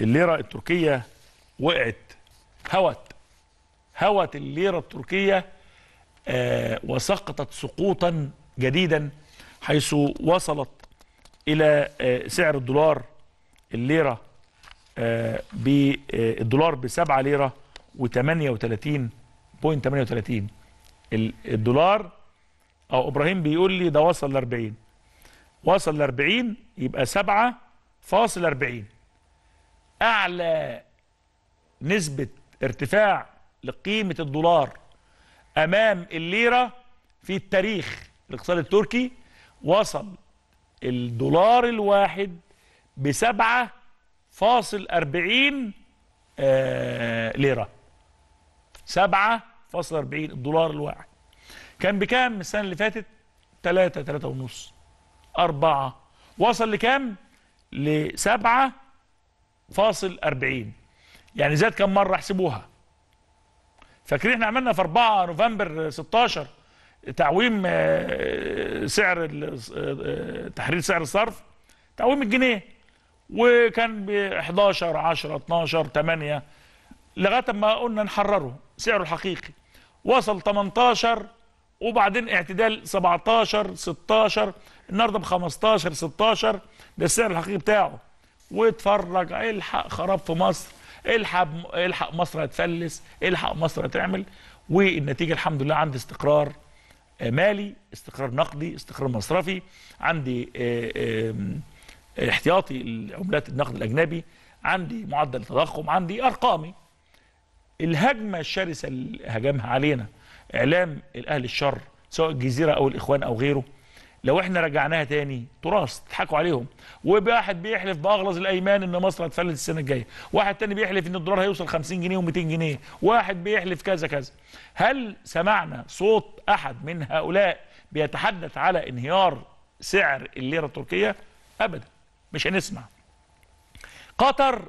الليره التركيه وقعت هوت هوت الليره التركيه آه وسقطت سقوطا جديدا حيث وصلت الى آه سعر الدولار الليره آه بالدولار ب 7 آه، ليره و38.38 الدولار او آه، ابراهيم بيقول لي ده وصل ل 40 وصل ل 40 يبقى 7 فاصل 40 أعلى نسبة ارتفاع لقيمة الدولار أمام الليرة في التاريخ الاقتصاد التركي وصل الدولار الواحد بسبعة فاصل أربعين آه، ليرة سبعة فاصل أربعين الدولار الواحد كان بكام السنة اللي فاتت تلاتة تلاتة ونص أربعة وصل لكام لسبعة فاصل 40 يعني زاد كم مرة احسبوها فاكرين احنا عملنا في 4 نوفمبر 16 تعويم آه، سعر آه، آه، تحرير سعر الصرف تعويم الجنيه وكان ب 11 10 12 8 لغايه ما قلنا نحرره سعره الحقيقي وصل 18 وبعدين اعتدال 17 16 النهارده ب 15 16 ده السعر الحقيقي بتاعه واتفرج الحق خراب في مصر الحق الحق مصر هتفلس الحق مصر هتعمل والنتيجه الحمد لله عندي استقرار آه، مالي استقرار نقدي استقرار مصرفي عندي آه، احتياطي العملات النقد الاجنبي عندي معدل تضخم عندي ارقامي الهجمه الشرسه اللي هجمها علينا اعلام الاهل الشر سواء الجزيره او الاخوان او غيره لو احنا رجعناها تاني تراث تضحكوا عليهم وواحد بيحلف باغلظ الايمان ان مصر هتفلت السنه الجايه واحد تاني بيحلف ان الدولار هيوصل 50 جنيه و200 جنيه واحد بيحلف كذا كذا هل سمعنا صوت احد من هؤلاء بيتحدث على انهيار سعر الليره التركيه ابدا مش هنسمع قطر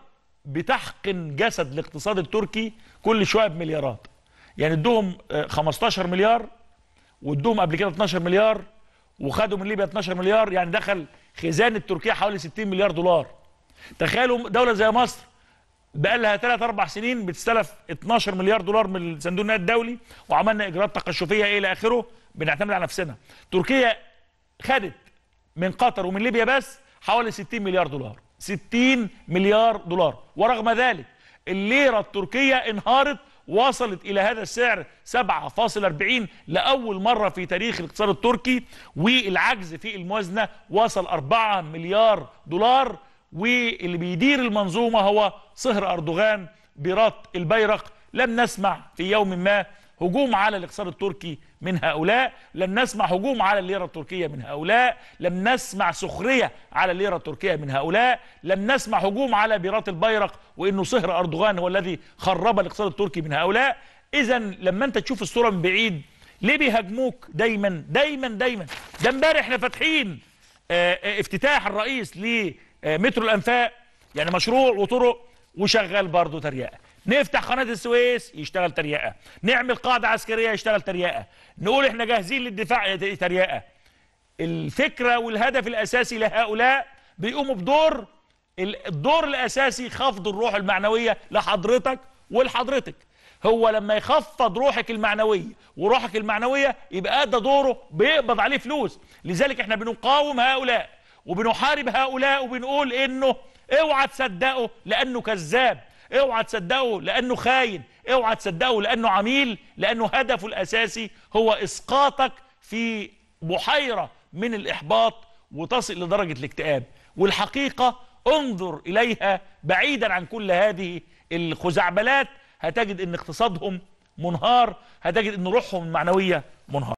بتحقن جسد الاقتصاد التركي كل شويه بمليارات يعني ادوهم 15 آه، مليار وادوهم قبل كده 12 مليار وخدوا من ليبيا 12 مليار يعني دخل خزانه تركيا حوالي 60 مليار دولار تخيلوا دوله زي مصر بقى لها 3 4 سنين بتستلف 12 مليار دولار من صندوق النقد الدولي وعملنا اجراءات تقشفيه ايه الى اخره بنعتمد على نفسنا تركيا خدت من قطر ومن ليبيا بس حوالي 60 مليار دولار 60 مليار دولار ورغم ذلك الليره التركيه انهارت وصلت إلى هذا السعر 7.40 لأول مرة في تاريخ الاقتصاد التركي والعجز في الموازنة وصل 4 مليار دولار واللي بيدير المنظومة هو صهر أردوغان بيرات البيرق لم نسمع في يوم ما هجوم على الاقتصاد التركي من هؤلاء لم نسمع هجوم على الليرة التركية من هؤلاء لم نسمع سخرية على الليرة التركية من هؤلاء لم نسمع هجوم على بيرات البيرق وإنه صهر أردوغان هو الذي خرب الاقتصاد التركي من هؤلاء إذا لما أنت تشوف الصورة من بعيد ليه بيهاجموك دايما دايما دايما ده امبارح احنا فاتحين آه، آه، افتتاح الرئيس لمترو الأنفاق يعني مشروع وطرق وشغال برضه تريقه نفتح قناه السويس يشتغل تريقه نعمل قاعده عسكريه يشتغل تريقه نقول احنا جاهزين للدفاع تريقه الفكره والهدف الاساسي لهؤلاء بيقوموا بدور الدور الاساسي خفض الروح المعنويه لحضرتك ولحضرتك هو لما يخفض روحك المعنويه وروحك المعنويه يبقى ده دوره بيقبض عليه فلوس لذلك احنا بنقاوم هؤلاء وبنحارب هؤلاء وبنقول انه اوعى تصدقه لانه كذاب اوعى تصدقه لانه خاين اوعى تصدقه لانه عميل لانه هدفه الاساسي هو اسقاطك في بحيره من الاحباط وتصل لدرجه الاكتئاب والحقيقه انظر اليها بعيدا عن كل هذه الخزعبلات هتجد ان اقتصادهم منهار هتجد ان روحهم المعنويه منهار